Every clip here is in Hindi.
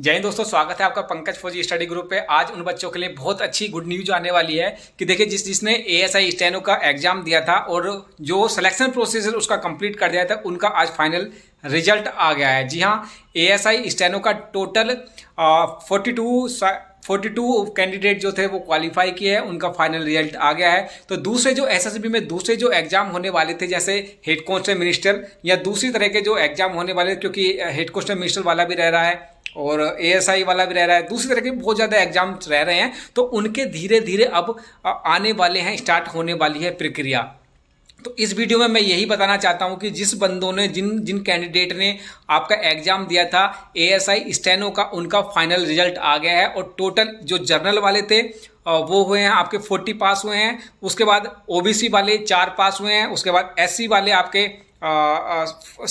जय हिंद दोस्तों स्वागत है आपका पंकज फौजी स्टडी ग्रुप पे आज उन बच्चों के लिए बहुत अच्छी गुड न्यूज आने वाली है कि देखिए जिस जिसने ए एस आई स्टैनो का एग्जाम दिया था और जो सिलेक्शन प्रोसेस उसका कंप्लीट कर दिया था उनका आज फाइनल रिजल्ट आ गया है जी हाँ ए एस आई स्टैनो का total forty two forty two candidate जो थे वो क्वालिफाई किए हैं उनका फाइनल रिजल्ट आ गया है तो दूसरे जो बी में दूसरे जो एग्जाम होने वाले थे जैसे हेड कॉन्स्टेबल मिनिस्टर या दूसरी तरह के जो एग्जाम होने वाले क्योंकि हेड कॉन्स्टेबल मिनिस्टर वाला भी रह रहा है और ए वाला भी रह रहा है दूसरी तरह के बहुत ज़्यादा एग्जाम्स रह रहे हैं तो उनके धीरे धीरे अब आने वाले हैं स्टार्ट होने वाली है प्रक्रिया तो इस वीडियो में मैं यही बताना चाहता हूं कि जिस बंदों ने जिन जिन कैंडिडेट ने आपका एग्जाम दिया था ए एस स्टेनो का उनका फाइनल रिजल्ट आ गया है और टोटल जो जर्नल वाले थे वो हुए हैं आपके 40 पास हुए हैं उसके बाद ओबीसी वाले चार पास हुए हैं उसके बाद एस वाले आपके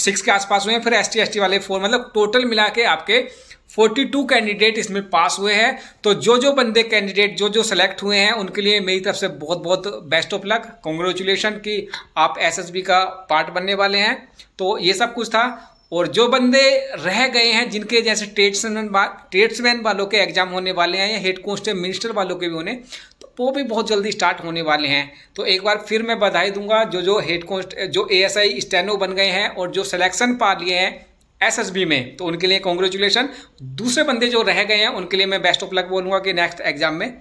सिक्स के आसपास हुए हैं फिर एस टी वाले फोर मतलब टोटल मिला के आपके 42 कैंडिडेट इसमें पास हुए हैं तो जो जो बंदे कैंडिडेट जो जो सेलेक्ट हुए हैं उनके लिए मेरी तरफ से बहुत बहुत बेस्ट ऑफ लक कॉन्ग्रेचुलेशन कि आप एसएसबी का पार्ट बनने वाले हैं तो ये सब कुछ था और जो बंदे रह गए हैं जिनके जैसे ट्रेड्समैन ट्रेड्समैन वालों के एग्जाम होने वाले हैं या हेड कॉन्स्टेबल मिनिस्टर वालों के भी होने तो वो भी बहुत जल्दी स्टार्ट होने वाले हैं तो एक बार फिर मैं बधाई दूंगा जो जो हेड कॉन्स्ट जो एएसआई स्टेनो बन गए हैं और जो सिलेक्शन पा लिए हैं एसएसबी में तो उनके लिए कॉन्ग्रेचुलेसन दूसरे बंदे जो रह गए हैं उनके लिए मैं बेस्ट ऑफ लक बोलूंगा कि नेक्स्ट एग्जाम में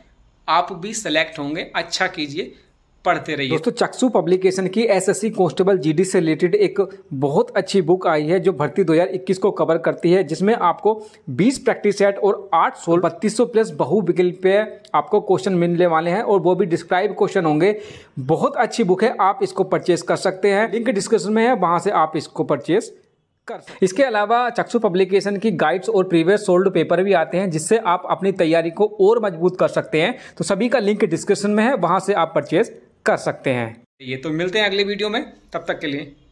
आप भी सेलेक्ट होंगे अच्छा कीजिए पढ़ते रहिए दोस्तों चक्सू पब्लिकेशन की एसएससी कांस्टेबल जीडी से रिलेटेड एक बहुत अच्छी बुक आई है जो भर्ती 2021 को कवर करती है जिसमें आपको 20 प्रैक्टिस सेट और 8 सोल बत्तीस प्लस बहु पे आपको क्वेश्चन मिलने वाले हैं और वो भी डिस्क्राइब क्वेश्चन होंगे बहुत अच्छी बुक है आप इसको परचेज कर सकते हैं लिंक डिस्क्रिप्शन में है वहाँ से आप इसको परचेज कर सकते इसके अलावा चक्षु पब्लिकेशन की गाइड्स और प्रीवियस सोल्ड पेपर भी आते हैं जिससे आप अपनी तैयारी को और मजबूत कर सकते हैं तो सभी का लिंक डिस्क्रिप्शन में है वहाँ से आप परचेज कर सकते हैं ये तो मिलते हैं अगले वीडियो में तब तक के लिए